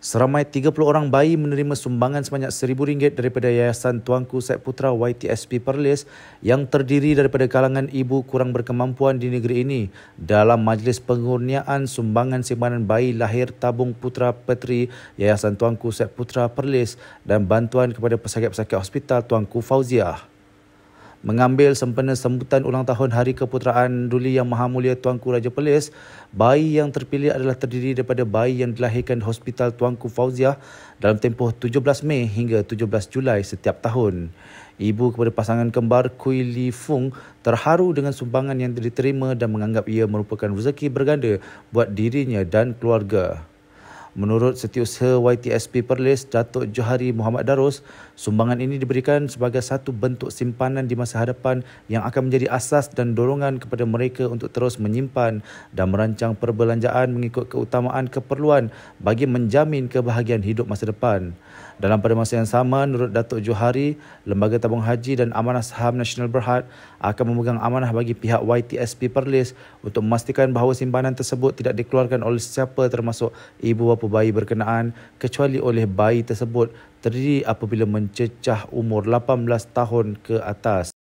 Seramai 30 orang bayi menerima sumbangan sebanyak RM1,000 daripada Yayasan Tuanku Syed Putra YTSP Perlis yang terdiri daripada kalangan ibu kurang berkemampuan di negeri ini dalam majlis pengurniaan sumbangan simpanan bayi lahir tabung putra Petri Yayasan Tuanku Syed Putra Perlis dan bantuan kepada pesakit-pesakit hospital Tuanku Fauziah mengambil sempena sambutan ulang tahun Hari Keputeraan Duli Yang Maha Mulia Tuanku Raja Perlis, bayi yang terpilih adalah terdiri daripada bayi yang dilahirkan di Hospital Tuanku Fauziah dalam tempoh 17 Mei hingga 17 Julai setiap tahun. Ibu kepada pasangan kembar Kui Li Fung terharu dengan sumbangan yang diterima dan menganggap ia merupakan rezeki berganda buat dirinya dan keluarga. Menurut setiausaha YTSP Perlis, Datuk Johari Muhammad Darus, sumbangan ini diberikan sebagai satu bentuk simpanan di masa hadapan yang akan menjadi asas dan dorongan kepada mereka untuk terus menyimpan dan merancang perbelanjaan mengikut keutamaan keperluan bagi menjamin kebahagiaan hidup masa depan. Dalam pada masa yang sama, menurut Datuk Johari, Lembaga Tabung Haji dan Amanah Saham Nasional Berhad akan memegang amanah bagi pihak YTSP Perlis untuk memastikan bahawa simpanan tersebut tidak dikeluarkan oleh siapa termasuk ibu bapa beberapa bayi berkenaan kecuali oleh bayi tersebut terdiri apabila mencecah umur 18 tahun ke atas.